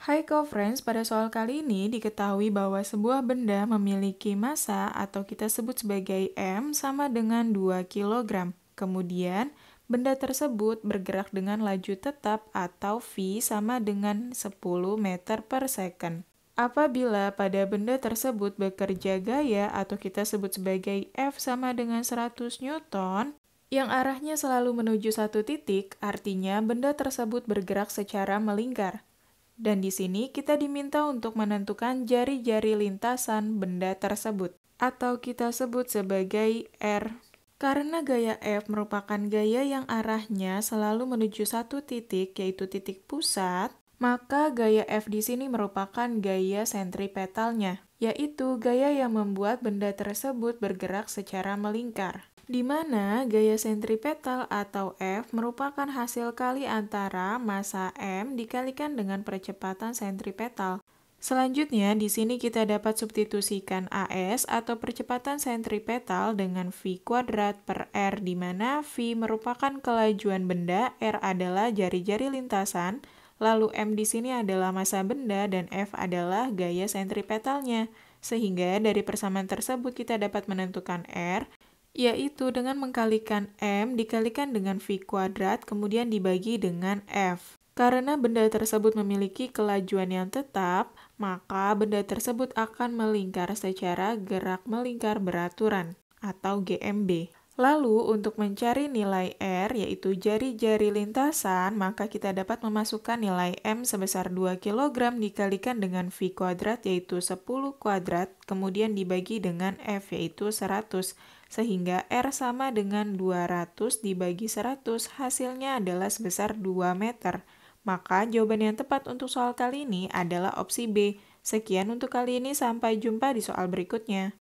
Hai co-friends, pada soal kali ini diketahui bahwa sebuah benda memiliki massa atau kita sebut sebagai M sama dengan 2 kg. Kemudian, benda tersebut bergerak dengan laju tetap atau V sama dengan 10 meter per second. Apabila pada benda tersebut bekerja gaya atau kita sebut sebagai F sama dengan 100 Newton, yang arahnya selalu menuju satu titik, artinya benda tersebut bergerak secara melingkar. Dan di sini kita diminta untuk menentukan jari-jari lintasan benda tersebut, atau kita sebut sebagai R. Karena gaya F merupakan gaya yang arahnya selalu menuju satu titik, yaitu titik pusat, maka gaya F di sini merupakan gaya sentripetalnya, yaitu gaya yang membuat benda tersebut bergerak secara melingkar di mana gaya sentripetal atau F merupakan hasil kali antara massa M dikalikan dengan percepatan sentripetal. Selanjutnya, di sini kita dapat substitusikan AS atau percepatan sentripetal dengan V kuadrat per R di mana V merupakan kelajuan benda, R adalah jari-jari lintasan, lalu M di sini adalah massa benda dan F adalah gaya sentripetalnya. Sehingga dari persamaan tersebut kita dapat menentukan R yaitu dengan mengkalikan M dikalikan dengan V kuadrat kemudian dibagi dengan F. Karena benda tersebut memiliki kelajuan yang tetap, maka benda tersebut akan melingkar secara gerak melingkar beraturan atau GMB. Lalu, untuk mencari nilai R, yaitu jari-jari lintasan, maka kita dapat memasukkan nilai M sebesar 2 kg dikalikan dengan V kuadrat, yaitu 10 kuadrat, kemudian dibagi dengan F, yaitu 100, sehingga R sama dengan 200 dibagi 100, hasilnya adalah sebesar 2 meter. Maka jawaban yang tepat untuk soal kali ini adalah opsi B. Sekian untuk kali ini, sampai jumpa di soal berikutnya.